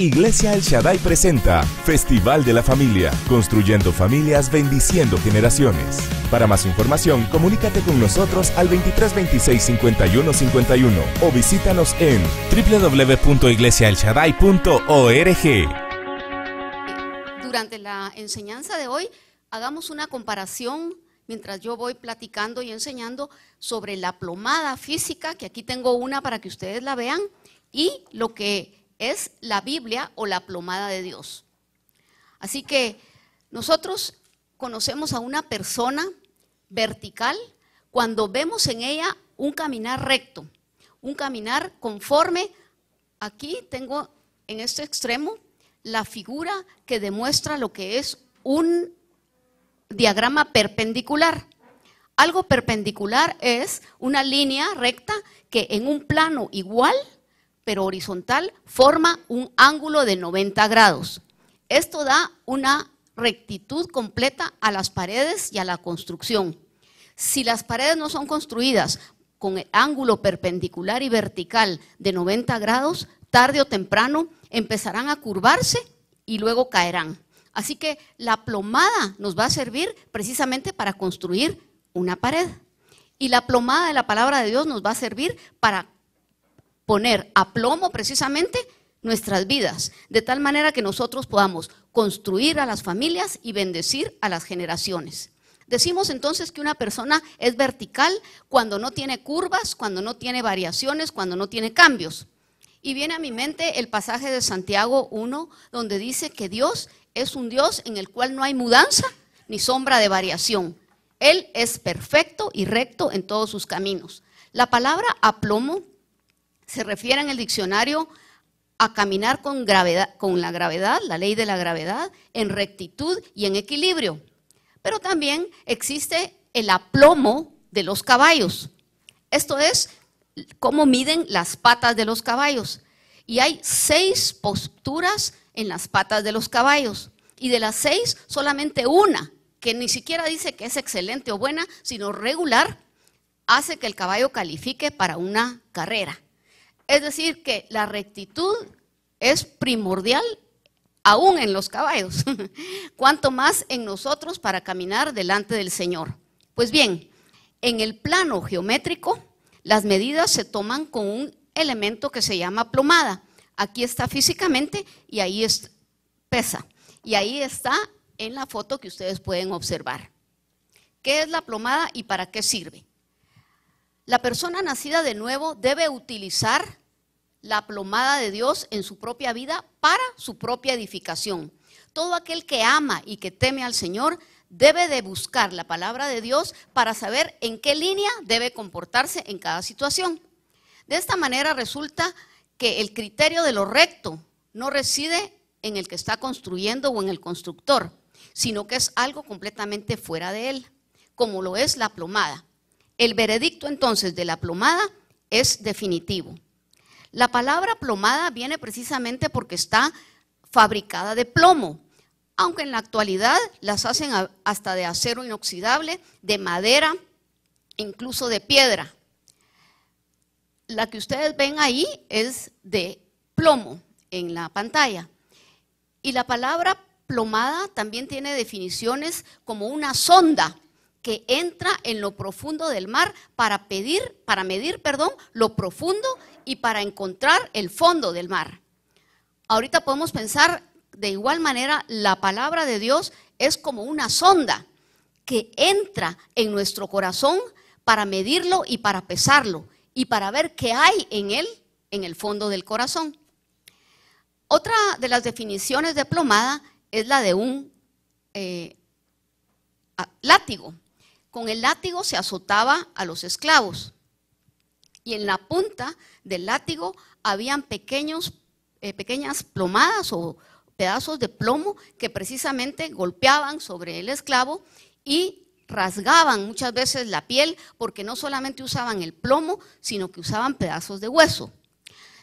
Iglesia El Shaddai presenta Festival de la Familia, construyendo familias, bendiciendo generaciones. Para más información, comunícate con nosotros al 2326-5151 o visítanos en www.iglesiaelshaddai.org. Durante la enseñanza de hoy, hagamos una comparación mientras yo voy platicando y enseñando sobre la plomada física, que aquí tengo una para que ustedes la vean, y lo que es la Biblia o la plomada de Dios. Así que nosotros conocemos a una persona vertical cuando vemos en ella un caminar recto, un caminar conforme. Aquí tengo en este extremo la figura que demuestra lo que es un diagrama perpendicular. Algo perpendicular es una línea recta que en un plano igual pero horizontal, forma un ángulo de 90 grados. Esto da una rectitud completa a las paredes y a la construcción. Si las paredes no son construidas con el ángulo perpendicular y vertical de 90 grados, tarde o temprano empezarán a curvarse y luego caerán. Así que la plomada nos va a servir precisamente para construir una pared. Y la plomada de la palabra de Dios nos va a servir para poner a plomo precisamente nuestras vidas, de tal manera que nosotros podamos construir a las familias y bendecir a las generaciones. Decimos entonces que una persona es vertical cuando no tiene curvas, cuando no tiene variaciones, cuando no tiene cambios. Y viene a mi mente el pasaje de Santiago 1, donde dice que Dios es un Dios en el cual no hay mudanza ni sombra de variación. Él es perfecto y recto en todos sus caminos. La palabra aplomo se refiere en el diccionario a caminar con, gravedad, con la gravedad, la ley de la gravedad, en rectitud y en equilibrio. Pero también existe el aplomo de los caballos. Esto es cómo miden las patas de los caballos. Y hay seis posturas en las patas de los caballos. Y de las seis, solamente una, que ni siquiera dice que es excelente o buena, sino regular, hace que el caballo califique para una carrera. Es decir, que la rectitud es primordial aún en los caballos, cuanto más en nosotros para caminar delante del Señor. Pues bien, en el plano geométrico, las medidas se toman con un elemento que se llama plomada. Aquí está físicamente y ahí pesa. Y ahí está en la foto que ustedes pueden observar. ¿Qué es la plomada y para qué sirve? La persona nacida de nuevo debe utilizar la plomada de Dios en su propia vida para su propia edificación. Todo aquel que ama y que teme al Señor debe de buscar la palabra de Dios para saber en qué línea debe comportarse en cada situación. De esta manera resulta que el criterio de lo recto no reside en el que está construyendo o en el constructor, sino que es algo completamente fuera de él, como lo es la plomada. El veredicto entonces de la plomada es definitivo. La palabra plomada viene precisamente porque está fabricada de plomo, aunque en la actualidad las hacen hasta de acero inoxidable, de madera, incluso de piedra. La que ustedes ven ahí es de plomo en la pantalla. Y la palabra plomada también tiene definiciones como una sonda que entra en lo profundo del mar para pedir, para medir, perdón, lo profundo y para encontrar el fondo del mar. Ahorita podemos pensar de igual manera la palabra de Dios es como una sonda que entra en nuestro corazón para medirlo y para pesarlo y para ver qué hay en él, en el fondo del corazón. Otra de las definiciones de plomada es la de un eh, látigo. Con el látigo se azotaba a los esclavos y en la punta del látigo habían pequeños, eh, pequeñas plomadas o pedazos de plomo que precisamente golpeaban sobre el esclavo y rasgaban muchas veces la piel porque no solamente usaban el plomo, sino que usaban pedazos de hueso.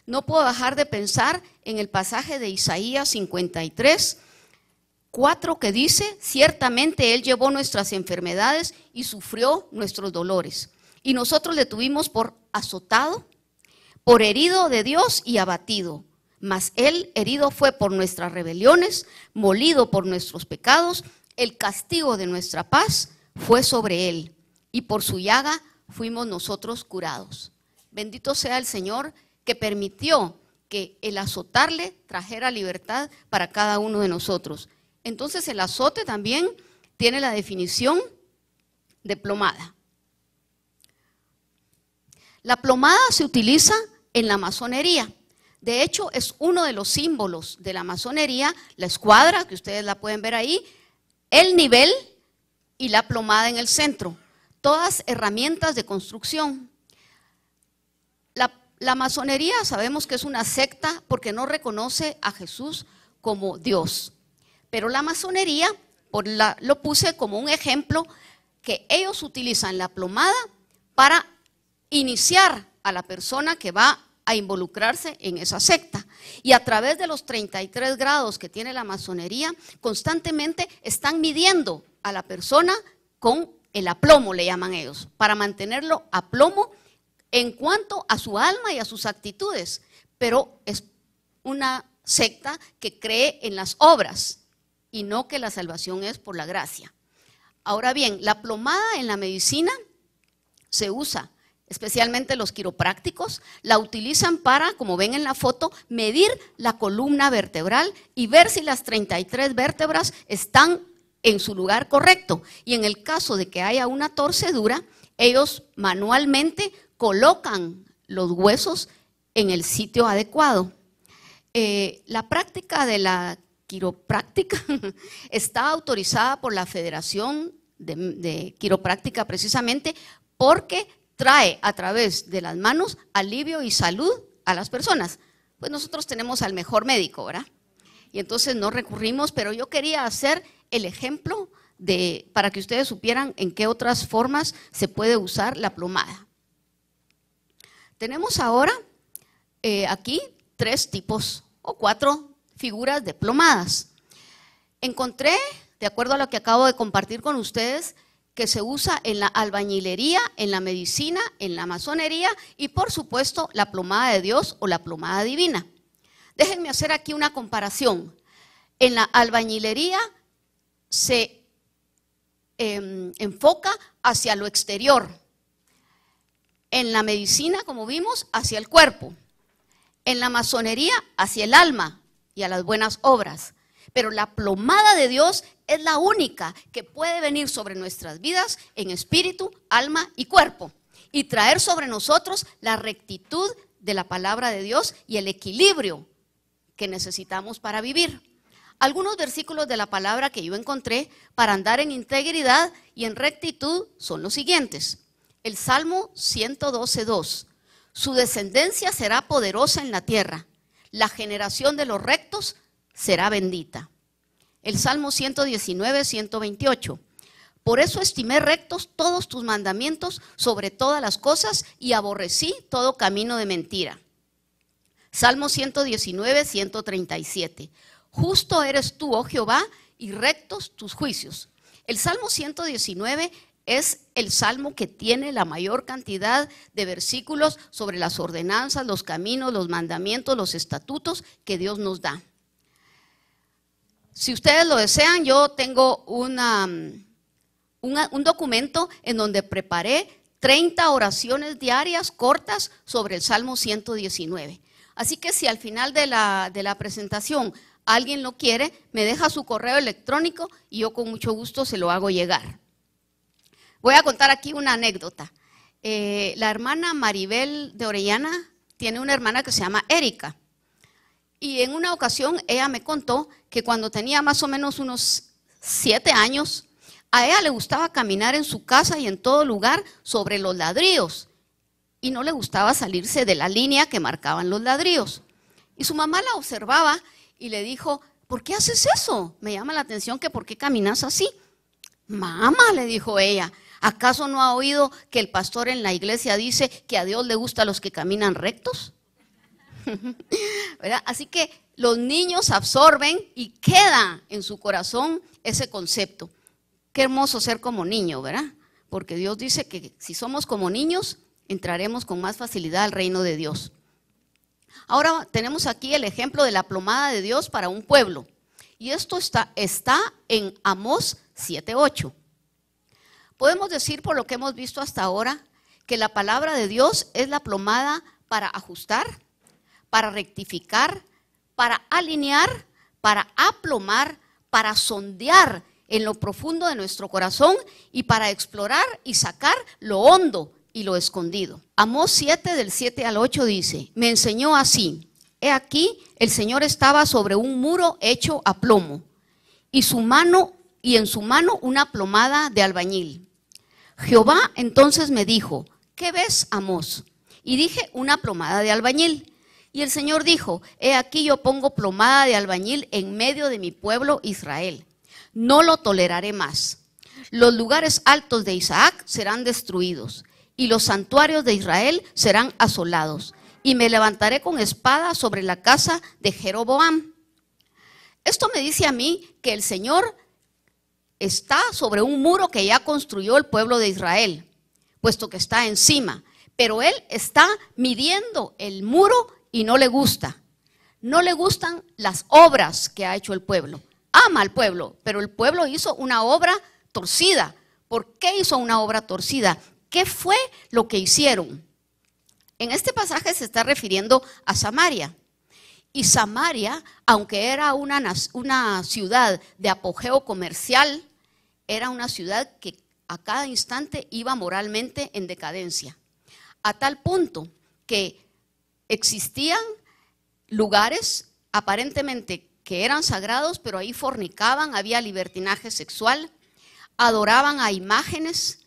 No puedo dejar de pensar en el pasaje de Isaías 53, Cuatro que dice, ciertamente Él llevó nuestras enfermedades y sufrió nuestros dolores. Y nosotros le tuvimos por azotado, por herido de Dios y abatido. Mas Él herido fue por nuestras rebeliones, molido por nuestros pecados, el castigo de nuestra paz fue sobre Él. Y por su llaga fuimos nosotros curados. Bendito sea el Señor que permitió que el azotarle trajera libertad para cada uno de nosotros. Entonces el azote también tiene la definición de plomada. La plomada se utiliza en la masonería. De hecho, es uno de los símbolos de la masonería, la escuadra, que ustedes la pueden ver ahí, el nivel y la plomada en el centro. Todas herramientas de construcción. La, masonería sabemos que es una secta porque no reconoce a Jesús como Dios pero la masonería, lo puse como un ejemplo, que ellos utilizan la plomada para iniciar a la persona que va a involucrarse en esa secta. Y a través de los 33 grados que tiene la masonería, constantemente están midiendo a la persona con el aplomo, le llaman ellos, para mantenerlo a plomo en cuanto a su alma y a sus actitudes. Pero es una secta que cree en las obras, y no que la salvación es por la gracia. Ahora bien, la plomada en la medicina se usa, especialmente los quiroprácticos, la utilizan para, como ven en la foto, medir la columna vertebral y ver si las 33 vértebras están en su lugar correcto. Y en el caso de que haya una torcedura, ellos manualmente colocan los huesos en el sitio adecuado. Eh, la práctica de la quiropráctica está autorizada por la Federación de, Quiropráctica precisamente porque trae a través de las manos alivio y salud a las personas. Pues nosotros tenemos al mejor médico, ¿verdad? Y entonces no recurrimos, pero yo quería hacer el ejemplo de, para que ustedes supieran en qué otras formas se puede usar la plomada. Tenemos ahora eh, aquí tres tipos o cuatro figuras de plomadas Encontré, de acuerdo a lo que acabo de compartir con ustedes, que se usa en la albañilería, en la medicina, en la masonería y por supuesto la plomada de Dios o la plomada divina. Déjenme hacer aquí una comparación. En la albañilería se em, enfoca hacia lo exterior. En la medicina, como vimos, hacia el cuerpo. En la masonería, hacia el alma y a las buenas obras. Pero la plomada de Dios es la única que puede venir sobre nuestras vidas en espíritu, alma y cuerpo y traer sobre nosotros la rectitud de la palabra de Dios y el equilibrio que necesitamos para vivir. Algunos versículos de la palabra que yo encontré para andar en integridad y en rectitud son los siguientes. El Salmo 112.2. Su descendencia será poderosa en la tierra la generación de los rectos será bendita. El Salmo 119, 128. Por eso estimé rectos todos tus mandamientos sobre todas las cosas y aborrecí todo camino de mentira. Salmo 119, 137. Justo eres tú, oh Jehová, y rectos tus juicios. El Salmo 119 es el salmo que tiene la mayor cantidad de versículos sobre las ordenanzas, los caminos, los mandamientos, los estatutos que Dios nos da. Si ustedes lo desean, yo tengo una, mm, un documento en donde preparé 30 oraciones diarias cortas sobre el Salmo 119. Así que si al final de la, de la presentación alguien lo quiere, me deja su correo electrónico y yo con mucho gusto se lo hago llegar. Voy a contar aquí una anécdota. Eh, la hermana Maribel de Orellana tiene una hermana que se llama Erika. Y en una ocasión ella me contó que cuando tenía más o menos unos siete años, a ella le gustaba caminar en su casa y en todo lugar sobre los ladrillos. Y no le gustaba salirse de la línea que marcaban los ladrillos. Y su mamá la observaba y le dijo, ¿por qué haces eso? Me llama la atención que por qué caminas así. Mamá, le dijo ella, ¿Acaso no ha oído que el pastor en la iglesia dice que a Dios le gusta a los que caminan rectos? ¿Verdad? Así que los niños absorben y queda en su corazón ese concepto. Qué hermoso ser como niño, ¿verdad? Porque Dios dice que si somos como niños, entraremos con más facilidad al reino de Dios. Ahora tenemos aquí el ejemplo de la plomada de Dios para un pueblo. Y esto está, está en Amós 7.8. Podemos decir, por lo que hemos visto hasta ahora, que la palabra de Dios es la plomada para ajustar, para rectificar, para alinear, para aplomar, para sondear en lo profundo de nuestro corazón y para explorar y sacar lo hondo y lo escondido. Amós 7 del 7 al 8 dice, me enseñó así, he aquí, el Señor estaba sobre un muro hecho a plomo y su mano y en su mano una plomada de albañil Jehová entonces me dijo, ¿qué ves, Amós? Y dije, una plomada de albañil. Y el Señor dijo, he aquí yo pongo plomada de albañil en medio de mi pueblo Israel. No lo toleraré más. Los lugares altos de Isaac serán destruidos y los santuarios de Israel serán asolados. Y me levantaré con espada sobre la casa de Jeroboam. Esto me dice a mí que el Señor está sobre un muro que ya construyó el pueblo de Israel, puesto que está encima. Pero él está midiendo el muro y no le gusta. No le gustan las obras que ha hecho el pueblo. Ama al pueblo, pero el pueblo hizo una obra torcida. ¿Por qué hizo una obra torcida? ¿Qué fue lo que hicieron? En este pasaje se está refiriendo a Samaria. Y Samaria, aunque era una, ciudad de apogeo comercial, era una ciudad que a cada instante iba moralmente en decadencia. A tal punto que existían lugares aparentemente que eran sagrados, pero ahí fornicaban, había libertinaje sexual, adoraban a imágenes.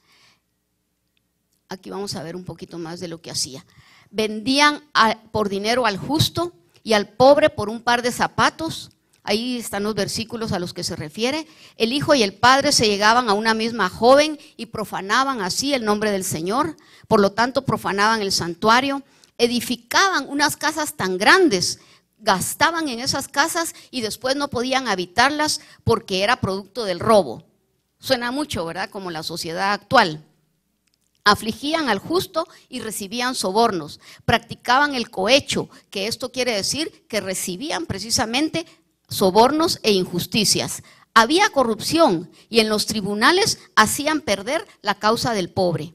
Aquí vamos a ver un poquito más de lo que hacía. Vendían por dinero al justo, y al pobre por un par de zapatos. Ahí están los versículos a los que se refiere. El hijo y el padre se llegaban a una misma joven y profanaban así el nombre del Señor. Por lo tanto, profanaban el santuario. Edificaban unas casas tan grandes, gastaban en esas casas y después no podían habitarlas porque era producto del robo. Suena mucho, ¿verdad? Como la sociedad actual afligían al justo y recibían sobornos, practicaban el cohecho, que esto quiere decir que recibían precisamente sobornos e injusticias. Había corrupción y en los tribunales hacían perder la causa del pobre.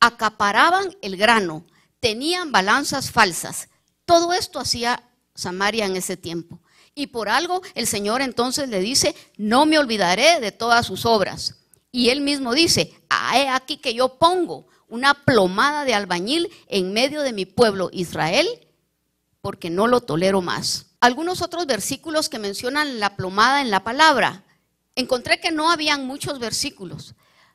Acaparaban el grano, tenían balanzas falsas. Todo esto hacía Samaria en ese tiempo. Y por algo el Señor entonces le dice, no me olvidaré de todas sus obras. Y él mismo dice, ah, aquí que yo pongo una plomada de albañil en medio de mi pueblo Israel, porque no lo tolero más. Algunos otros versículos que mencionan la plomada en la palabra. Encontré que no habían muchos versículos.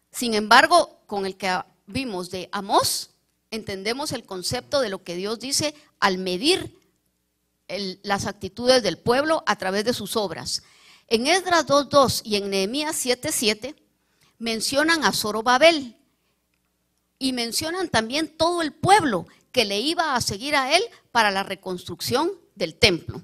Sin embargo, con el que vimos de Amós, entendemos el concepto de lo que Dios dice al medir las actitudes del pueblo a través de sus obras. En Esdras 2.2 y en Nehemías 7.7 mencionan a Zorobabel y mencionan también todo el pueblo que le iba a seguir a él para la reconstrucción del templo.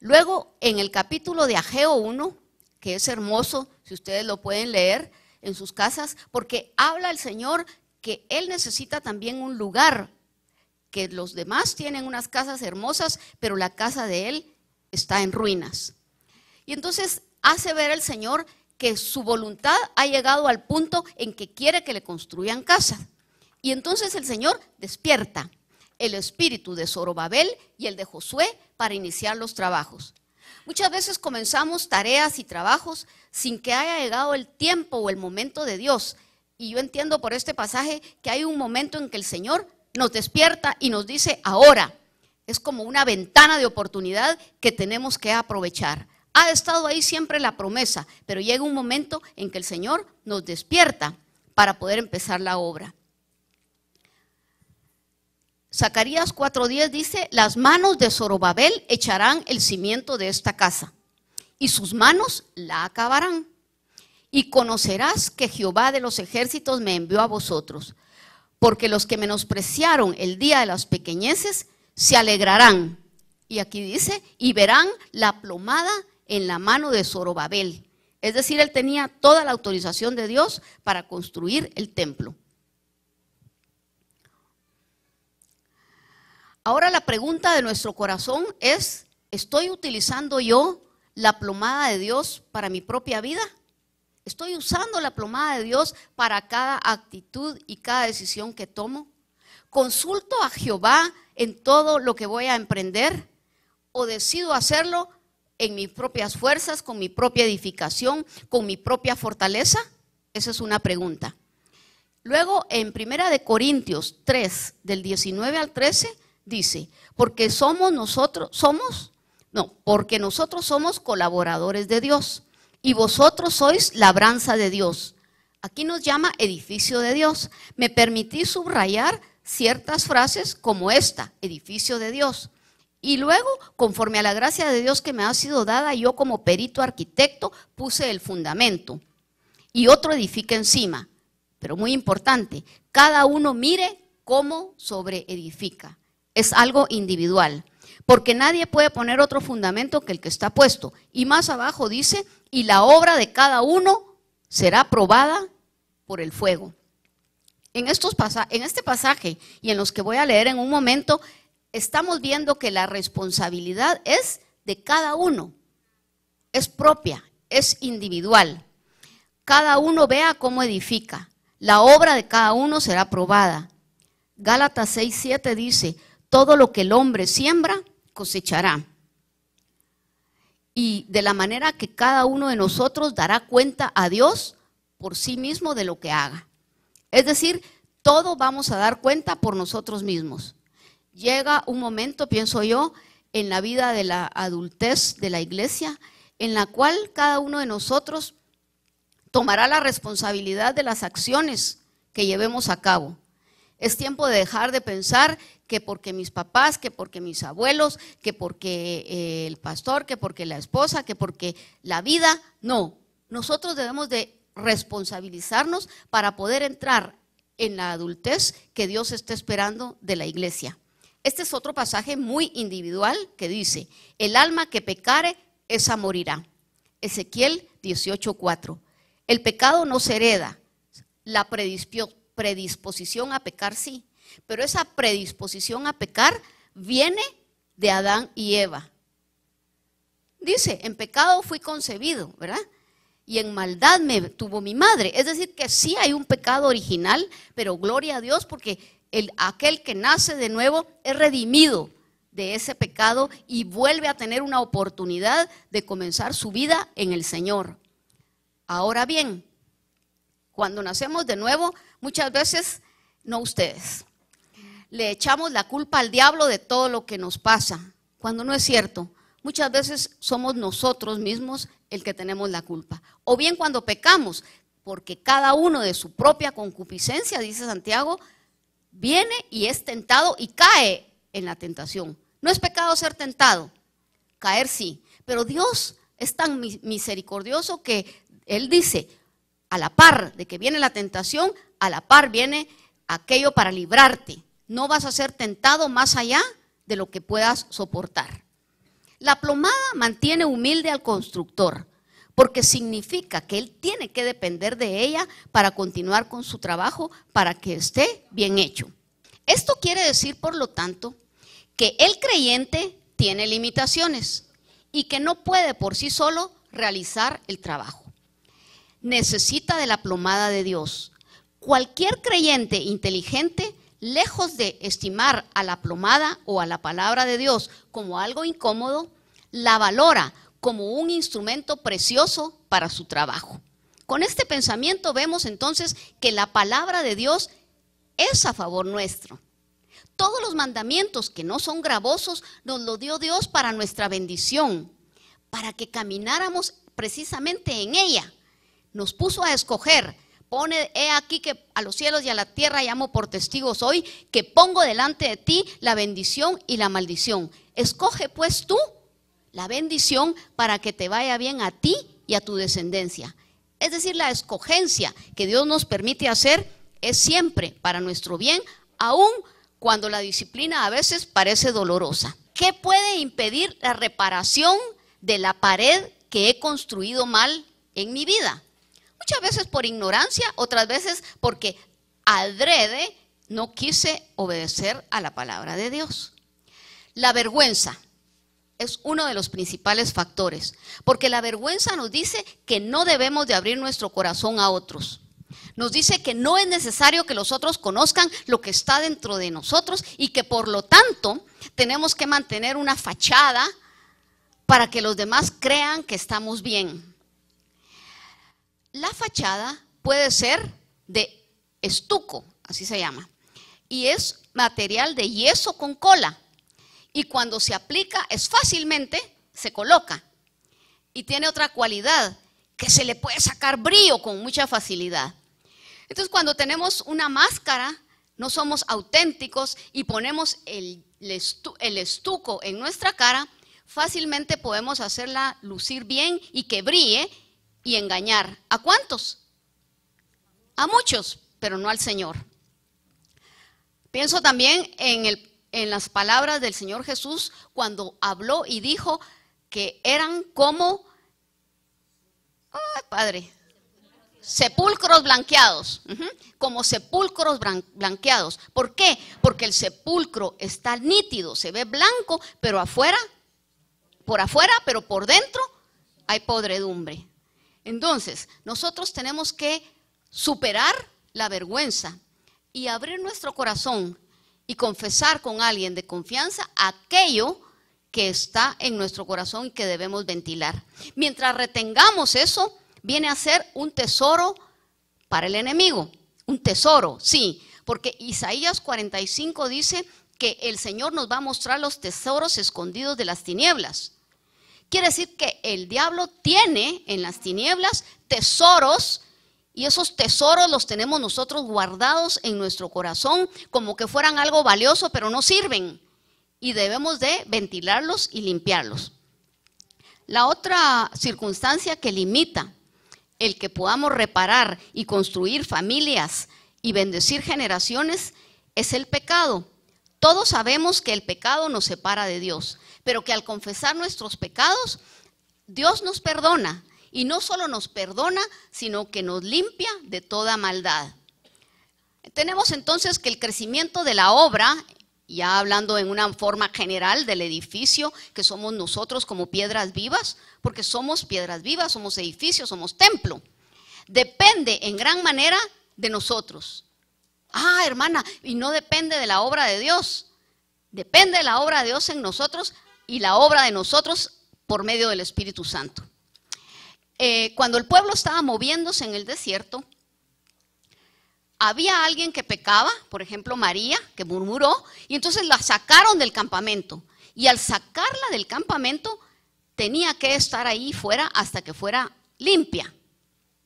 Luego, en el capítulo de Ageo 1, que es hermoso, si ustedes lo pueden leer en sus casas, porque habla el Señor que Él necesita también un lugar, que los demás tienen unas casas hermosas, pero la casa de Él está en ruinas. Y entonces hace ver al Señor que su voluntad ha llegado al punto en que quiere que le construyan casa. Y entonces el Señor despierta el espíritu de Zorobabel y el de Josué para iniciar los trabajos. Muchas veces comenzamos tareas y trabajos sin que haya llegado el tiempo o el momento de Dios. Y yo entiendo por este pasaje que hay un momento en que el Señor nos despierta y nos dice ahora. Es como una ventana de oportunidad que tenemos que aprovechar. Ha estado ahí siempre la promesa, pero llega un momento en que el Señor nos despierta para poder empezar la obra. Zacarías 4:10 dice, las manos de Zorobabel echarán el cimiento de esta casa y sus manos la acabarán. Y conocerás que Jehová de los ejércitos me envió a vosotros, porque los que menospreciaron el día de las pequeñeces se alegrarán. Y aquí dice, y verán la plomada en la mano de Zorobabel. Es decir, él tenía toda la autorización de Dios para construir el templo. Ahora la pregunta de nuestro corazón es, ¿estoy utilizando yo la plomada de Dios para mi propia vida? ¿Estoy usando la plomada de Dios para cada actitud y cada decisión que tomo? ¿Consulto a Jehová en todo lo que voy a emprender? ¿O decido hacerlo en mis propias fuerzas, con mi propia edificación, con mi propia fortaleza? Esa es una pregunta. Luego, en Primera de Corintios 3, del 19 al 13, dice, porque somos nosotros, somos, no, porque nosotros somos colaboradores de Dios y vosotros sois labranza de Dios. Aquí nos llama edificio de Dios. Me permití subrayar ciertas frases como esta, edificio de Dios. Y luego, conforme a la gracia de Dios que me ha sido dada, yo como perito arquitecto puse el fundamento y otro edifica encima. Pero muy importante, cada uno mire cómo sobre edifica. Es algo individual, porque nadie puede poner otro fundamento que el que está puesto. Y más abajo dice, y la obra de cada uno será probada por el fuego. En, estos en este pasaje y en los que voy a leer en un momento, estamos viendo que la responsabilidad es de cada uno, es propia, es individual. Cada uno vea cómo edifica. La obra de cada uno será probada. Gálatas 6:7 dice, todo lo que el hombre siembra, cosechará. Y de la manera que cada uno de nosotros dará cuenta a Dios por sí mismo de lo que haga. Es decir, todo vamos a dar cuenta por nosotros mismos. Llega un momento, pienso yo, en la vida de la adultez de la iglesia, en la cual cada uno de nosotros tomará la responsabilidad de las acciones que llevemos a cabo. Es tiempo de dejar de pensar que porque mis papás, que porque mis abuelos, que porque eh, el pastor, que porque la esposa, que porque la vida. No, nosotros debemos de responsabilizarnos para poder entrar en la adultez que Dios está esperando de la iglesia. Este es otro pasaje muy individual que dice, el alma que pecare, esa morirá. Ezequiel 18:4. El pecado no se hereda, la predisposición a pecar sí, pero esa predisposición a pecar viene de Adán y Eva. Dice, en pecado fui concebido, ¿verdad? Y en maldad me tuvo mi madre. Es decir, que sí hay un pecado original, pero gloria a Dios porque aquel que nace de nuevo es redimido de ese pecado y vuelve a tener una oportunidad de comenzar su vida en el Señor. Ahora bien, cuando nacemos de nuevo, muchas veces, no ustedes, le echamos la culpa al diablo de todo lo que nos pasa, cuando no es cierto. Muchas veces somos nosotros mismos el que tenemos la culpa. O bien cuando pecamos, porque cada uno de su propia concupiscencia, dice Santiago, viene y es tentado y cae en la tentación. No es pecado ser tentado, caer sí, pero Dios es tan misericordioso que Él dice, a la par de que viene la tentación, a la par viene aquello para librarte. No vas a ser tentado más allá de lo que puedas soportar. La plomada mantiene humilde al constructor, porque significa que él tiene que depender de ella para continuar con su trabajo, para que esté bien hecho. Esto quiere decir, por lo tanto, que el creyente tiene limitaciones y que no puede por sí solo realizar el trabajo. Necesita de la plomada de Dios. Cualquier creyente inteligente, lejos de estimar a la plomada o a la palabra de Dios como algo incómodo, la valora como un instrumento precioso para su trabajo. Con este pensamiento vemos entonces que la palabra de Dios es a favor nuestro. Todos los mandamientos que no son gravosos nos lo dio Dios para nuestra bendición, para que camináramos precisamente en ella. Nos puso a escoger. Pone, he aquí que a los cielos y a la tierra llamo por testigos hoy, que pongo delante de ti la bendición y la maldición. Escoge pues tú la bendición para que te vaya bien a ti y a tu descendencia. Es decir, la escogencia que Dios nos permite hacer es siempre para nuestro bien, aun cuando la disciplina a veces parece dolorosa. ¿Qué puede impedir la reparación de la pared que he construido mal en mi vida? Muchas veces por ignorancia, otras veces porque adrede no quise obedecer a la palabra de Dios. La vergüenza es uno de los principales factores, porque la vergüenza nos dice que no debemos de abrir nuestro corazón a otros. Nos dice que no es necesario que los otros conozcan lo que está dentro de nosotros y que por lo tanto tenemos que mantener una fachada para que los demás crean que estamos bien. La fachada puede ser de estuco, así se llama, y es material de yeso con cola y cuando se aplica es fácilmente, se coloca. Y tiene otra cualidad, que se le puede sacar brillo con mucha facilidad. Entonces cuando tenemos una máscara, no somos auténticos y ponemos el, estuco en nuestra cara, fácilmente podemos hacerla lucir bien y que brille y engañar. ¿A cuántos? A muchos, pero no al Señor. Pienso también en el en las palabras del Señor Jesús cuando habló y dijo que eran como, ay Padre, sepulcros blanqueados, como sepulcros blanqueados. ¿Por qué? Porque el sepulcro está nítido, se ve blanco, pero afuera, por afuera, pero por dentro hay podredumbre. Entonces, nosotros tenemos que superar la vergüenza y abrir nuestro corazón y confesar con alguien de confianza aquello que está en nuestro corazón y que debemos ventilar. Mientras retengamos eso, viene a ser un tesoro para el enemigo. Un tesoro, sí, porque Isaías 45 dice que el Señor nos va a mostrar los tesoros escondidos de las tinieblas. Quiere decir que el diablo tiene en las tinieblas tesoros y esos tesoros los tenemos nosotros guardados en nuestro corazón como que fueran algo valioso, pero no sirven. Y debemos de ventilarlos y limpiarlos. La otra circunstancia que limita el que podamos reparar y construir familias y bendecir generaciones es el pecado. Todos sabemos que el pecado nos separa de Dios, pero que al confesar nuestros pecados, Dios nos perdona, y no solo nos perdona, sino que nos limpia de toda maldad. Tenemos entonces que el crecimiento de la obra, ya hablando en una forma general del edificio, que somos nosotros como piedras vivas, porque somos piedras vivas, somos edificios, somos templo, depende en gran manera de nosotros. Ah, hermana, y no depende de la obra de Dios, depende de la obra de Dios en nosotros y la obra de nosotros por medio del Espíritu Santo. Eh, cuando el pueblo estaba moviéndose en el desierto, había alguien que pecaba, por ejemplo María, que murmuró, y entonces la sacaron del campamento. Y al sacarla del campamento, tenía que estar ahí fuera hasta que fuera limpia.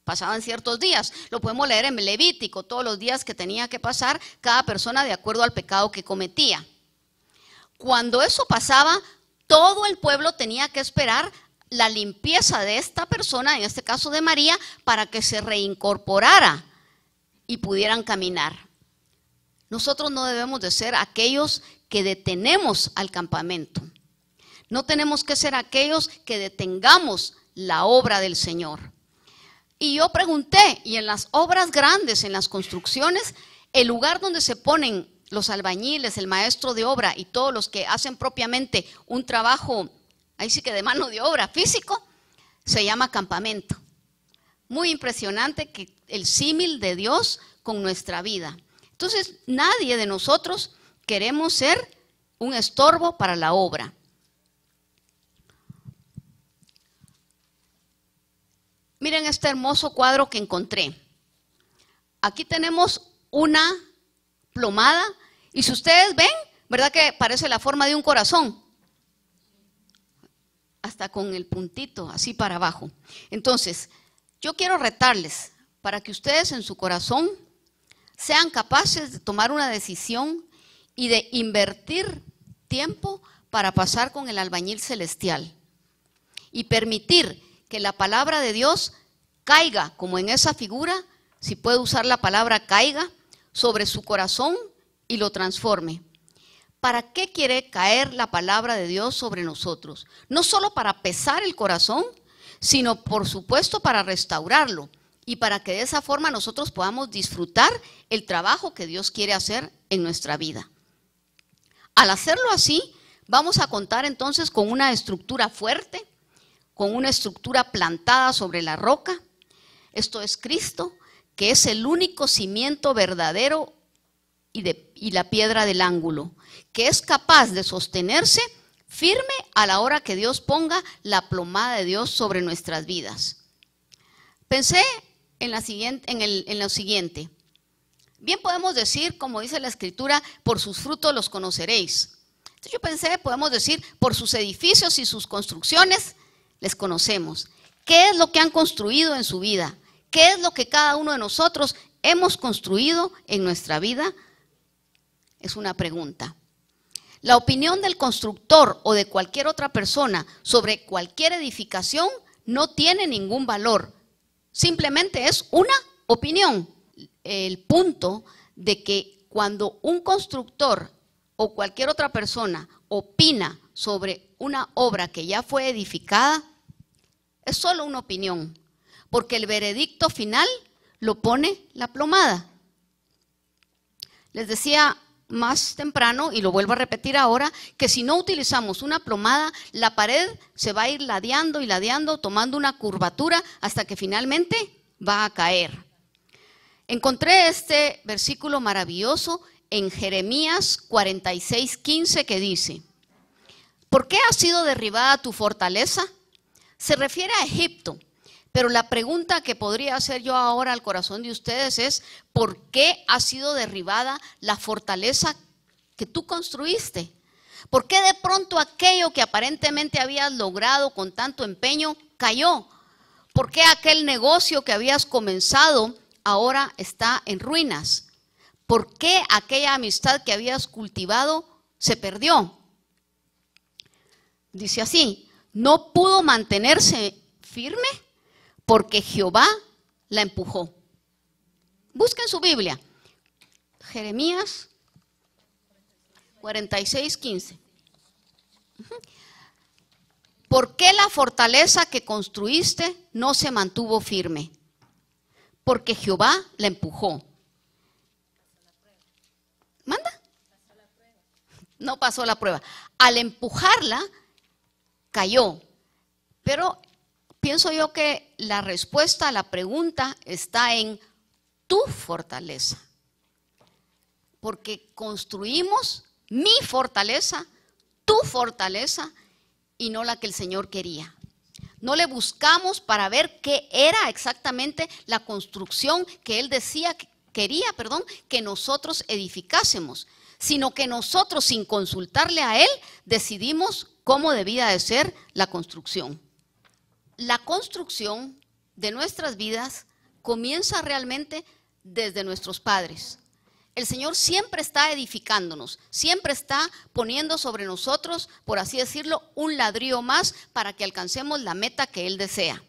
Pasaban ciertos días, lo podemos leer en Levítico, todos los días que tenía que pasar cada persona de acuerdo al pecado que cometía. Cuando eso pasaba, todo el pueblo tenía que esperar la limpieza de esta persona, en este caso de María, para que se reincorporara y pudieran caminar. Nosotros no debemos de ser aquellos que detenemos al campamento. No tenemos que ser aquellos que detengamos la obra del Señor. Y yo pregunté, y en las obras grandes, en las construcciones, el lugar donde se ponen los albañiles, el maestro de obra y todos los que hacen propiamente un trabajo ahí sí que de mano de obra físico, se llama campamento. Muy impresionante que el símil de Dios con nuestra vida. Entonces, nadie de nosotros queremos ser un estorbo para la obra. Miren este hermoso cuadro que encontré. Aquí tenemos una plomada y si ustedes ven, ¿verdad que parece la forma de un corazón? hasta con el puntito, así para abajo. Entonces, yo quiero retarles para que ustedes en su corazón sean capaces de tomar una decisión y de invertir tiempo para pasar con el albañil celestial y permitir que la palabra de Dios caiga, como en esa figura, si puedo usar la palabra caiga, sobre su corazón y lo transforme. ¿para qué quiere caer la palabra de Dios sobre nosotros? No solo para pesar el corazón, sino por supuesto para restaurarlo y para que de esa forma nosotros podamos disfrutar el trabajo que Dios quiere hacer en nuestra vida. Al hacerlo así, vamos a contar entonces con una estructura fuerte, con una estructura plantada sobre la roca. Esto es Cristo, que es el único cimiento verdadero y, la piedra del ángulo, que es capaz de sostenerse firme a la hora que Dios ponga la plomada de Dios sobre nuestras vidas. Pensé en, siguiente, en, en, lo siguiente. Bien podemos decir, como dice la escritura, por sus frutos los conoceréis. yo pensé, podemos decir, por sus edificios y sus construcciones les conocemos. ¿Qué es lo que han construido en su vida? ¿Qué es lo que cada uno de nosotros hemos construido en nuestra vida es una pregunta. La opinión del constructor o de cualquier otra persona sobre cualquier edificación no tiene ningún valor. Simplemente es una opinión. El punto de que cuando un constructor o cualquier otra persona opina sobre una obra que ya fue edificada, es solo una opinión, porque el veredicto final lo pone la plomada. Les decía más temprano, y lo vuelvo a repetir ahora, que si no utilizamos una plomada, la pared se va a ir ladeando y ladeando, tomando una curvatura hasta que finalmente va a caer. Encontré este versículo maravilloso en Jeremías 46, 15 que dice, ¿por qué ha sido derribada tu fortaleza? Se refiere a Egipto pero la pregunta que podría hacer yo ahora al corazón de ustedes es, ¿por qué ha sido derribada la fortaleza que tú construiste? ¿Por qué de pronto aquello que aparentemente habías logrado con tanto empeño cayó? ¿Por qué aquel negocio que habías comenzado ahora está en ruinas? ¿Por qué aquella amistad que habías cultivado se perdió? Dice así, no pudo mantenerse firme porque Jehová la empujó. Busquen su Biblia. Jeremías 46, 15. ¿Por qué la fortaleza que construiste no se mantuvo firme? Porque Jehová la empujó. ¿Manda? No pasó la prueba. Al empujarla, cayó. Pero pienso yo que la respuesta a la pregunta está en tu fortaleza. Porque construimos mi fortaleza, tu fortaleza, y no la que el Señor quería. No le buscamos para ver qué era exactamente la construcción que Él decía, quería, perdón, que nosotros edificásemos, sino que nosotros, sin consultarle a Él, decidimos cómo debía de ser la construcción la construcción de nuestras vidas comienza realmente desde nuestros padres. El Señor siempre está edificándonos, siempre está poniendo sobre nosotros, por así decirlo, un ladrillo más para que alcancemos la meta que Él desea.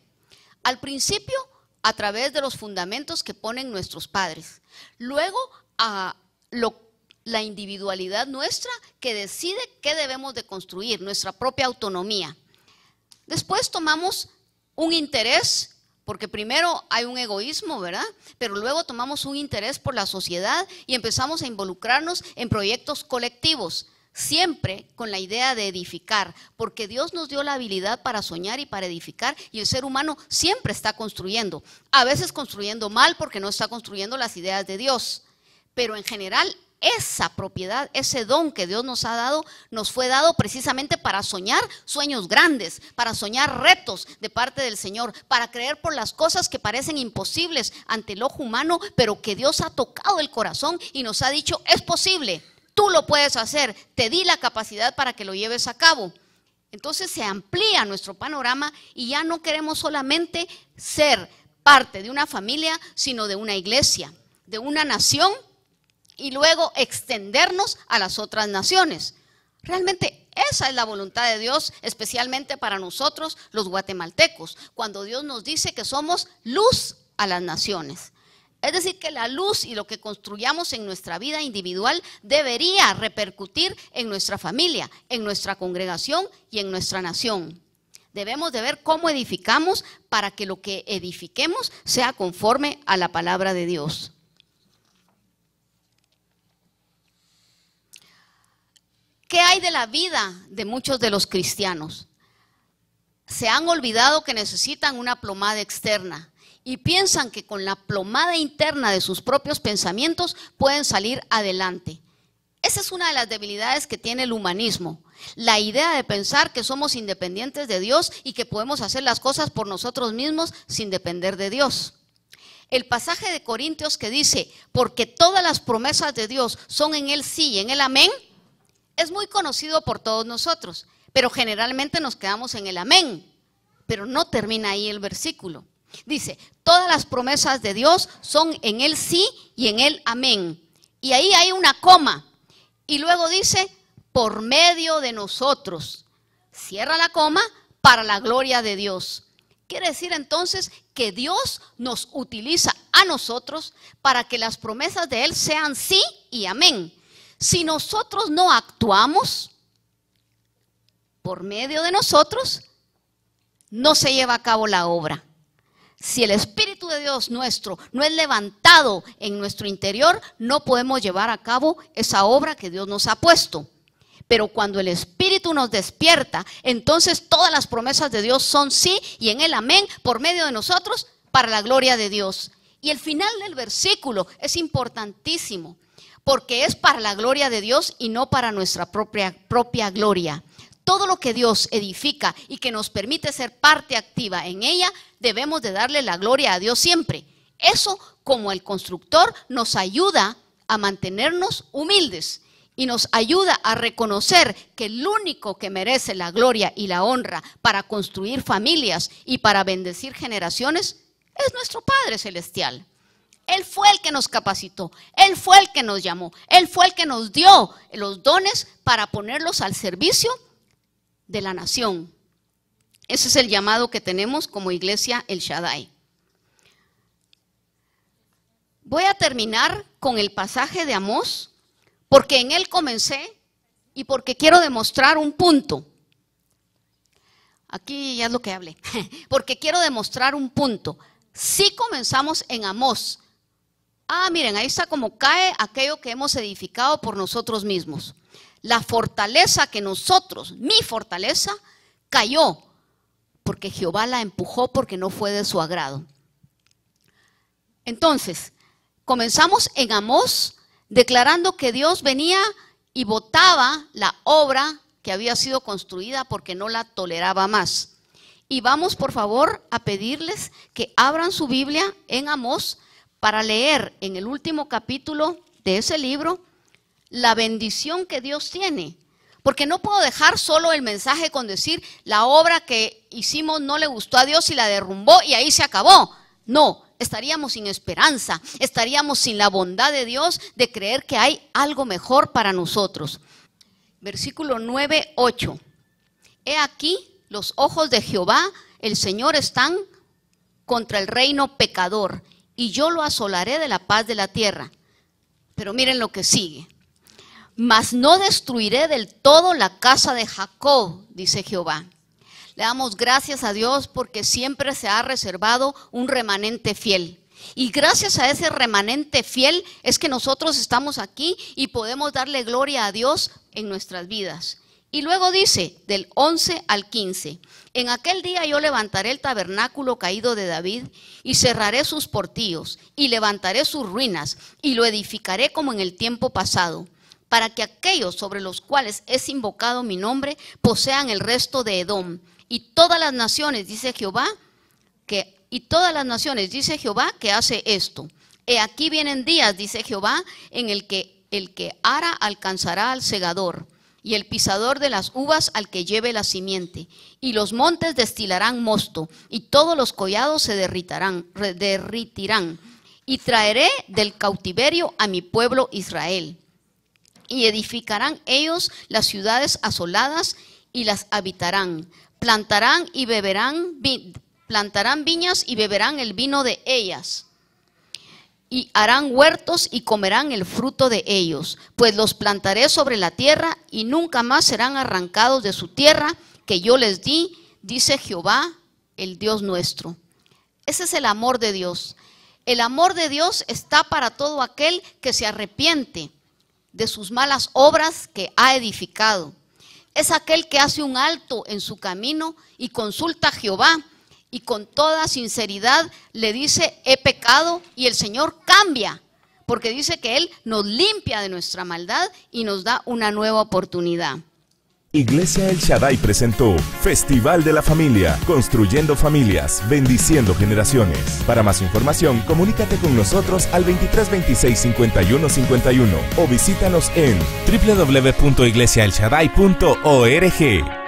Al principio, a través de los fundamentos que ponen nuestros padres. Luego, a la individualidad nuestra que decide qué debemos de construir, nuestra propia autonomía. Después tomamos un interés porque primero hay un egoísmo, ¿verdad? Pero luego tomamos un interés por la sociedad y empezamos a involucrarnos en proyectos colectivos, siempre con la idea de edificar, porque Dios nos dio la habilidad para soñar y para edificar y el ser humano siempre está construyendo, a veces construyendo mal porque no está construyendo las ideas de Dios, pero en general esa propiedad, ese don que Dios nos ha dado, nos fue dado precisamente para soñar sueños grandes, para soñar retos de parte del Señor, para creer por las cosas que parecen imposibles ante el ojo humano, pero que Dios ha tocado el corazón y nos ha dicho, es posible, tú lo puedes hacer, te di la capacidad para que lo lleves a cabo. Entonces se amplía nuestro panorama y ya no queremos solamente ser parte de una familia, sino de una iglesia, de una nación y luego extendernos a las otras naciones. Realmente esa es la voluntad de Dios, especialmente para nosotros los guatemaltecos, cuando Dios nos dice que somos luz a las naciones. Es decir, que la luz y lo que construyamos en nuestra vida individual debería repercutir en nuestra familia, en nuestra congregación y en nuestra nación. Debemos de ver cómo edificamos para que lo que edifiquemos sea conforme a la palabra de Dios. ¿Qué hay de la vida de muchos de los cristianos? Se han olvidado que necesitan una plomada externa y piensan que con la plomada interna de sus propios pensamientos pueden salir adelante. Esa es una de las debilidades que tiene el humanismo, la idea de pensar que somos independientes de Dios y que podemos hacer las cosas por nosotros mismos sin depender de Dios. El pasaje de Corintios que dice, porque todas las promesas de Dios son en el sí y en el amén, es muy conocido por todos nosotros, pero generalmente nos quedamos en el amén. Pero no termina ahí el versículo. Dice, todas las promesas de Dios son en el sí y en el amén. Y ahí hay una coma. Y luego dice, por medio de nosotros. Cierra la coma para la gloria de Dios. Quiere decir entonces que Dios nos utiliza a nosotros para que las promesas de Él sean sí y amén si nosotros no actuamos por medio de nosotros, no se lleva a cabo la obra. Si el Espíritu de Dios nuestro no es levantado en nuestro interior, no podemos llevar a cabo esa obra que Dios nos ha puesto. Pero cuando el Espíritu nos despierta, entonces todas las promesas de Dios son sí y en el amén por medio de nosotros para la gloria de Dios. Y el final del versículo es importantísimo porque es para la gloria de Dios y no para nuestra propia, propia gloria. Todo lo que Dios edifica y que nos permite ser parte activa en ella, debemos de darle la gloria a Dios siempre. Eso, como el constructor, nos ayuda a mantenernos humildes y nos ayuda a reconocer que el único que merece la gloria y la honra para construir familias y para bendecir generaciones es nuestro Padre Celestial. Él fue el que nos capacitó, Él fue el que nos llamó, Él fue el que nos dio los dones para ponerlos al servicio de la nación. Ese es el llamado que tenemos como iglesia El Shaddai. Voy a terminar con el pasaje de Amós, porque en él comencé y porque quiero demostrar un punto. Aquí ya es lo que hablé, porque quiero demostrar un punto. Si comenzamos en Amós, ah, miren, ahí está como cae aquello que hemos edificado por nosotros mismos. La fortaleza que nosotros, mi fortaleza, cayó porque Jehová la empujó porque no fue de su agrado. Entonces, comenzamos en Amós declarando que Dios venía y votaba la obra que había sido construida porque no la toleraba más. Y vamos, por favor, a pedirles que abran su Biblia en Amós para leer en el último capítulo de ese libro la bendición que Dios tiene. Porque no puedo dejar solo el mensaje con decir la obra que hicimos no le gustó a Dios y la derrumbó y ahí se acabó. No, estaríamos sin esperanza, estaríamos sin la bondad de Dios de creer que hay algo mejor para nosotros. Versículo 9, 8. He aquí, los ojos de Jehová, el Señor, están contra el reino pecador y yo lo asolaré de la paz de la tierra. Pero miren lo que sigue. Mas no destruiré del todo la casa de Jacob, dice Jehová. Le damos gracias a Dios porque siempre se ha reservado un remanente fiel. Y gracias a ese remanente fiel es que nosotros estamos aquí y podemos darle gloria a Dios en nuestras vidas. Y luego dice, del 11 al 15, en aquel día yo levantaré el tabernáculo caído de David y cerraré sus portillos y levantaré sus ruinas y lo edificaré como en el tiempo pasado, para que aquellos sobre los cuales es invocado mi nombre posean el resto de Edom y todas las naciones, dice Jehová, que y todas las naciones, dice Jehová, que hace esto. He aquí vienen días, dice Jehová, en el que el que ara alcanzará al segador y el pisador de las uvas al que lleve la simiente. Y los montes destilarán mosto, y todos los collados se derritarán, derritirán. Y traeré del cautiverio a mi pueblo Israel. Y edificarán ellos las ciudades asoladas y las habitarán. Plantarán y beberán, plantarán viñas y beberán el vino de ellas y harán huertos y comerán el fruto de ellos, pues los plantaré sobre la tierra y nunca más serán arrancados de su tierra que yo les di, dice Jehová, el Dios nuestro. Ese es el amor de Dios. El amor de Dios está para todo aquel que se arrepiente de sus malas obras que ha edificado. Es aquel que hace un alto en su camino y consulta a Jehová y con toda sinceridad le dice, he pecado y el Señor cambia, porque dice que Él nos limpia de nuestra maldad y nos da una nueva oportunidad. Iglesia El Shaddai presentó Festival de la Familia, construyendo familias, bendiciendo generaciones. Para más información, comunícate con nosotros al 2326-5151 o visítanos en www.iglesiaelshaddai.org.